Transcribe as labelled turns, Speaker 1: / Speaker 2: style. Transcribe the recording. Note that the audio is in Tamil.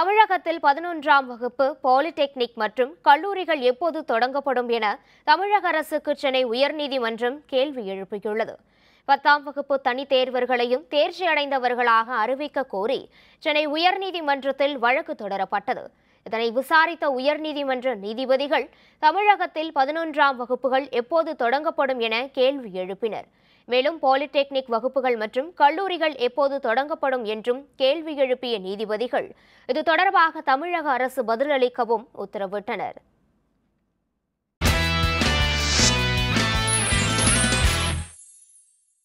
Speaker 1: தமிழகத்தில் பதினொன்றாம் வகுப்பு பாலிடெக்னிக் மற்றும் கல்லூரிகள் எப்போது தொடங்கப்படும் என தமிழக அரசுக்கு சென்னை உயர்நீதிமன்றம் கேள்வி எழுப்பியுள்ளது பத்தாம் வகுப்பு தனித் தேர்வர்களையும் தேர்ச்சி அடைந்தவர்களாக அறிவிக்க கோரி சென்னை உயர்நீதிமன்றத்தில் வழக்கு தொடரப்பட்டது இதனை விசாரித்த உயர்நீதிமன்ற நீதிபதிகள் தமிழகத்தில் பதினொன்றாம் வகுப்புகள் எப்போது தொடங்கப்படும் என கேள்வி எழுப்பினர் மேலும் பாலிடெக்னிக் வகுப்புகள் மற்றும் கல்லூரிகள் எப்போது தொடங்கப்படும் என்றும் கேள்வி எழுப்பிய நீதிபதிகள் இது தொடர்பாக தமிழக அரசு பதிலளிக்கவும் உத்தரவிட்டனர்